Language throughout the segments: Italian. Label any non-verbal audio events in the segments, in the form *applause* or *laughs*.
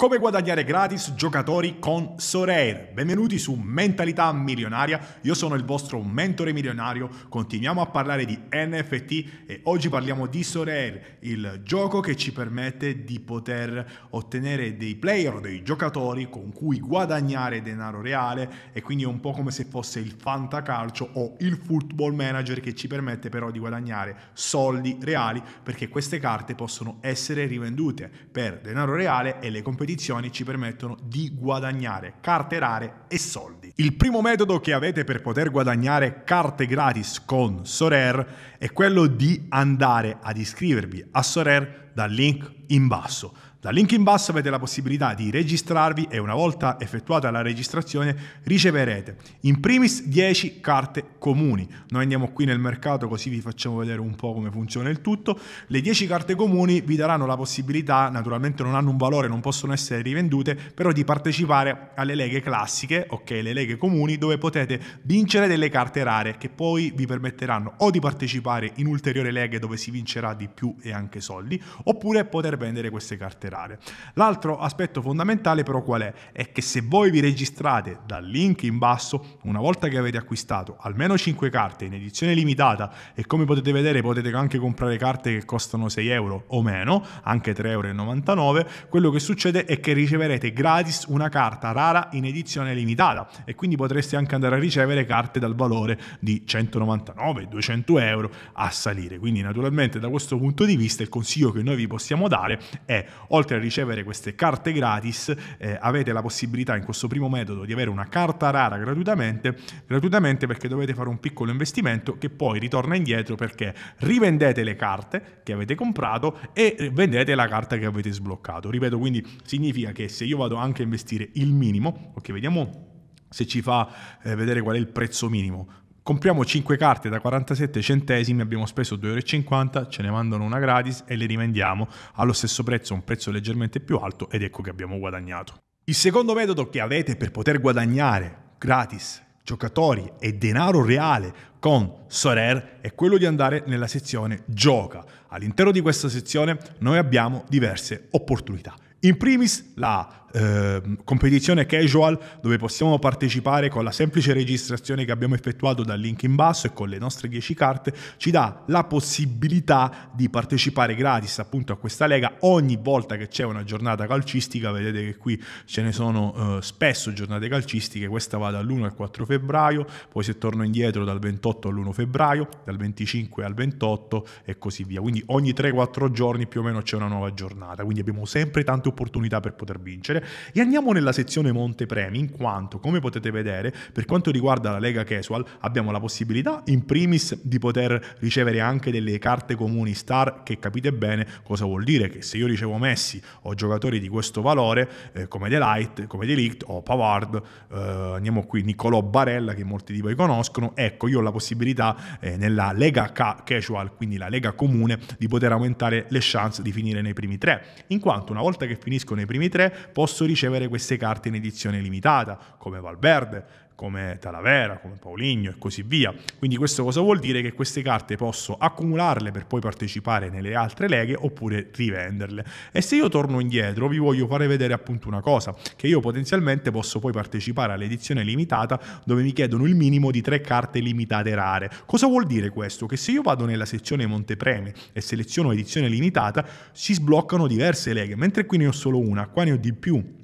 Come guadagnare gratis giocatori con Sorare. Benvenuti su Mentalità Milionaria, io sono il vostro mentore milionario, continuiamo a parlare di NFT e oggi parliamo di Sorare, il gioco che ci permette di poter ottenere dei player, dei giocatori con cui guadagnare denaro reale e quindi è un po' come se fosse il fantacalcio o il football manager che ci permette però di guadagnare soldi reali perché queste carte possono essere rivendute per denaro reale e le competizioni edizioni ci permettono di guadagnare carte rare e soldi. Il primo metodo che avete per poter guadagnare carte gratis con Sorer è quello di andare ad iscrivervi a Sorer dal link in basso. Dal link in basso avete la possibilità di registrarvi e una volta effettuata la registrazione riceverete in primis 10 carte comuni. Noi andiamo qui nel mercato così vi facciamo vedere un po' come funziona il tutto. Le 10 carte comuni vi daranno la possibilità, naturalmente non hanno un valore, non possono essere rivendute, però di partecipare alle leghe classiche, ok, le leghe comuni, dove potete vincere delle carte rare che poi vi permetteranno o di partecipare in ulteriori leghe dove si vincerà di più e anche soldi, oppure poter vendere queste carte rare chiacchierare. L'altro aspetto fondamentale però qual è? È che se voi vi registrate dal link in basso, una volta che avete acquistato almeno 5 carte in edizione limitata e come potete vedere potete anche comprare carte che costano 6 euro o meno, anche 3,99 euro, quello che succede è che riceverete gratis una carta rara in edizione limitata e quindi potreste anche andare a ricevere carte dal valore di 199, 200 euro a salire. Quindi naturalmente da questo punto di vista il consiglio che noi vi possiamo dare è o oltre a ricevere queste carte gratis, eh, avete la possibilità in questo primo metodo di avere una carta rara gratuitamente, gratuitamente perché dovete fare un piccolo investimento che poi ritorna indietro perché rivendete le carte che avete comprato e vendete la carta che avete sbloccato. Ripeto, quindi significa che se io vado anche a investire il minimo, ok, vediamo se ci fa eh, vedere qual è il prezzo minimo. Compriamo 5 carte da 47 centesimi, abbiamo speso 2,50 euro, ce ne mandano una gratis e le rivendiamo allo stesso prezzo, un prezzo leggermente più alto ed ecco che abbiamo guadagnato. Il secondo metodo che avete per poter guadagnare gratis giocatori e denaro reale con Sorer è quello di andare nella sezione gioca. All'interno di questa sezione noi abbiamo diverse opportunità. In primis la Ehm, competizione casual dove possiamo partecipare con la semplice registrazione che abbiamo effettuato dal link in basso e con le nostre 10 carte, ci dà la possibilità di partecipare gratis appunto a questa lega ogni volta che c'è una giornata calcistica, vedete che qui ce ne sono eh, spesso giornate calcistiche, questa va dall'1 al 4 febbraio, poi se torno indietro dal 28 all'1 febbraio, dal 25 al 28 e così via, quindi ogni 3-4 giorni più o meno c'è una nuova giornata, quindi abbiamo sempre tante opportunità per poter vincere e andiamo nella sezione Monte Premi, in quanto, come potete vedere, per quanto riguarda la Lega Casual, abbiamo la possibilità, in primis, di poter ricevere anche delle carte comuni star, che capite bene cosa vuol dire, che se io ricevo Messi o giocatori di questo valore, eh, come Delight, come Delict o Pavard, eh, andiamo qui, Niccolò Barella, che molti di voi conoscono, ecco, io ho la possibilità eh, nella Lega Ca- Casual, quindi la Lega Comune, di poter aumentare le chance di finire nei primi tre, in quanto una volta che finisco nei primi tre posso posso ricevere queste carte in edizione limitata, come Valverde, come Talavera, come Pauligno e così via. Quindi questo cosa vuol dire? Che queste carte posso accumularle per poi partecipare nelle altre leghe oppure rivenderle. E se io torno indietro vi voglio fare vedere appunto una cosa, che io potenzialmente posso poi partecipare all'edizione limitata dove mi chiedono il minimo di tre carte limitate rare. Cosa vuol dire questo? Che se io vado nella sezione Montepremi e seleziono edizione limitata, si sbloccano diverse leghe, mentre qui ne ho solo una, qua ne ho di più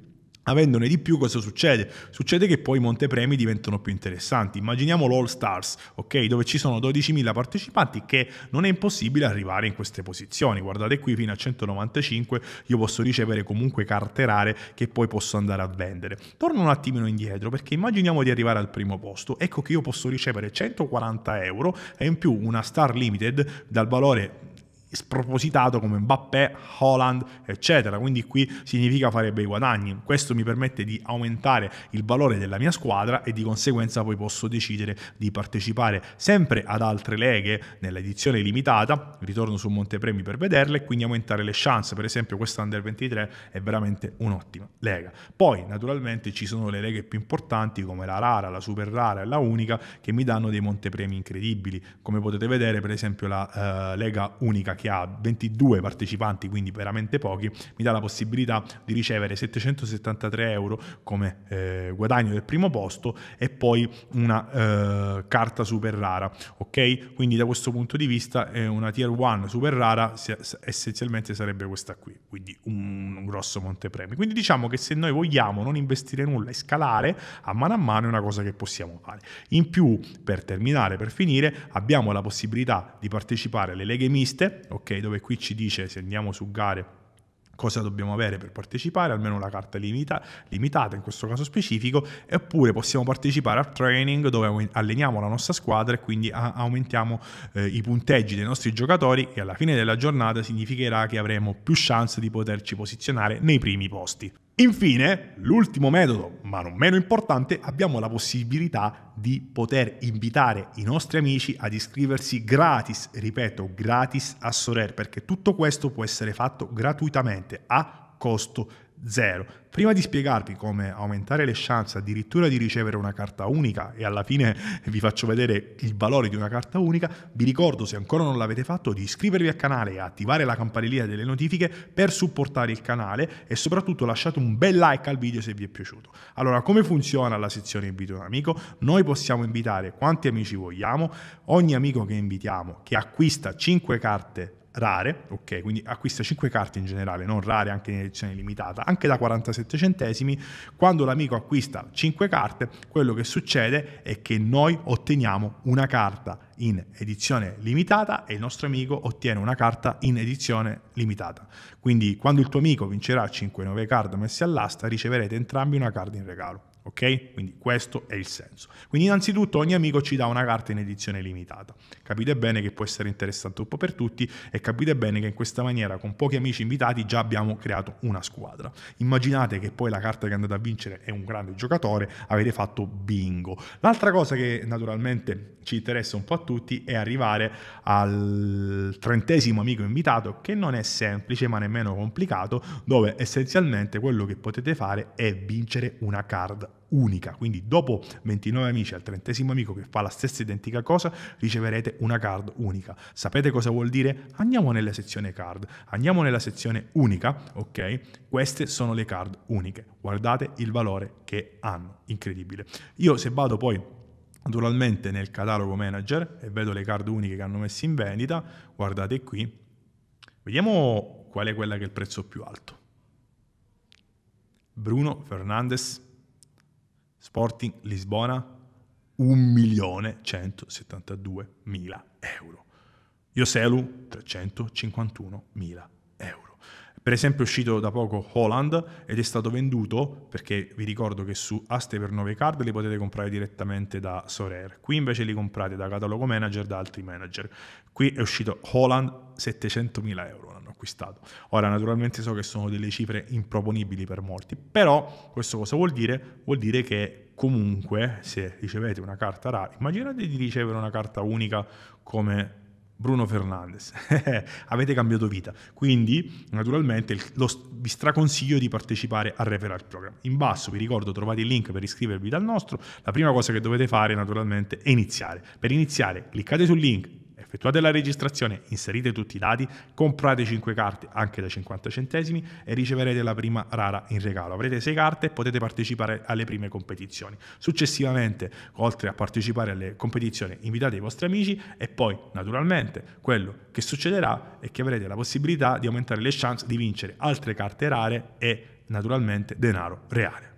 Avendone di più, cosa succede? Succede che poi i montepremi diventano più interessanti. Immaginiamo l'All Stars, ok? Dove ci sono 12.000 partecipanti che non è impossibile arrivare in queste posizioni. Guardate qui, fino a 195 io posso ricevere comunque carte rare che poi posso andare a vendere. Torno un attimino indietro perché immaginiamo di arrivare al primo posto. Ecco che io posso ricevere 140 euro e in più una Star Limited dal valore spropositato come Mbappé, Holland, eccetera. Quindi qui significa fare bei guadagni. Questo mi permette di aumentare il valore della mia squadra e di conseguenza poi posso decidere di partecipare sempre ad altre leghe nell'edizione limitata. Ritorno su Montepremi per vederle, e quindi aumentare le chance. Per esempio questa Under 23 è veramente un'ottima lega. Poi naturalmente ci sono le leghe più importanti come la rara, la super rara e la unica che mi danno dei montepremi incredibili. Come potete vedere per esempio la uh, lega unica che che ha 22 partecipanti, quindi veramente pochi, mi dà la possibilità di ricevere 773 euro come eh, guadagno del primo posto e poi una eh, carta super rara. Ok, quindi da questo punto di vista eh, una tier 1 super rara essenzialmente sarebbe questa qui, quindi un, un grosso montepremi. Quindi diciamo che se noi vogliamo non investire nulla e scalare a mano a mano è una cosa che possiamo fare. In più, per terminare, per finire, abbiamo la possibilità di partecipare alle leghe miste ok, dove qui ci dice se andiamo su gare cosa dobbiamo avere per partecipare, almeno la carta limita, limitata in questo caso specifico, oppure possiamo partecipare al training dove alleniamo la nostra squadra e quindi a- aumentiamo eh, i punteggi dei nostri giocatori e alla fine della giornata significherà che avremo più chance di poterci posizionare nei primi posti. Infine, l'ultimo metodo, ma non meno importante, abbiamo la possibilità di poter invitare i nostri amici ad iscriversi gratis, ripeto, gratis a Sorer, perché tutto questo può essere fatto gratuitamente a costo zero Zero. Prima di spiegarvi come aumentare le chance addirittura di ricevere una carta unica e alla fine *laughs* vi faccio vedere il valore di una carta unica, vi ricordo se ancora non l'avete fatto di iscrivervi al canale e attivare la campanellina delle notifiche per supportare il canale e soprattutto lasciate un bel like al video se vi è piaciuto. Allora, come funziona la sezione invito un amico? Noi possiamo invitare quanti amici vogliamo, ogni amico che invitiamo che acquista 5 carte rare, ok? Quindi acquista 5 carte in generale, non rare anche in edizione limitata, anche da 47 centesimi. Quando l'amico acquista 5 carte, quello che succede è che noi otteniamo una carta in edizione limitata e il nostro amico ottiene una carta in edizione limitata. Quindi quando il tuo amico vincerà 5 nuove card messe all'asta, riceverete entrambi una carta in regalo ok? Quindi questo è il senso. Quindi innanzitutto ogni amico ci dà una carta in edizione limitata. Capite bene che può essere interessante un po' per tutti e capite bene che in questa maniera con pochi amici invitati già abbiamo creato una squadra. Immaginate che poi la carta che andate a vincere è un grande giocatore, avete fatto bingo. L'altra cosa che naturalmente ci interessa un po' a tutti è arrivare al trentesimo amico invitato che non è semplice ma nemmeno complicato dove essenzialmente quello che potete fare è vincere una card unica. Quindi dopo 29 amici al trentesimo amico che fa la stessa identica cosa, riceverete una card unica. Sapete cosa vuol dire? Andiamo nella sezione card, andiamo nella sezione unica, ok? Queste sono le card uniche. Guardate il valore che hanno, incredibile. Io se vado poi naturalmente nel catalogo manager e vedo le card uniche che hanno messo in vendita, guardate qui, vediamo qual è quella che è il prezzo più alto. Bruno Fernandez Sporting Lisbona 1.172.000 euro. Ioselu 351.000 euro. Per esempio è uscito da poco Holland ed è stato venduto, perché vi ricordo che su aste per nuove card li potete comprare direttamente da Sorare, qui invece li comprate da catalogo manager, da altri manager. Qui è uscito Holland 700.000 euro l'hanno acquistato. Ora naturalmente so che sono delle cifre improponibili per molti, però questo cosa vuol dire? Vuol dire che comunque se ricevete una carta rara, immaginate di ricevere una carta unica come Bruno Fernandez. *laughs* avete cambiato vita. Quindi, naturalmente, lo, vi straconsiglio di partecipare al referral program. In basso, vi ricordo, trovate il link per iscrivervi dal nostro. La prima cosa che dovete fare, naturalmente, è iniziare. Per iniziare, cliccate sul link, Effettuate la registrazione, inserite tutti i dati, comprate 5 carte anche da 50 centesimi e riceverete la prima rara in regalo. Avrete 6 carte e potete partecipare alle prime competizioni. Successivamente, oltre a partecipare alle competizioni, invitate i vostri amici e poi, naturalmente, quello che succederà è che avrete la possibilità di aumentare le chance di vincere altre carte rare e naturalmente denaro reale.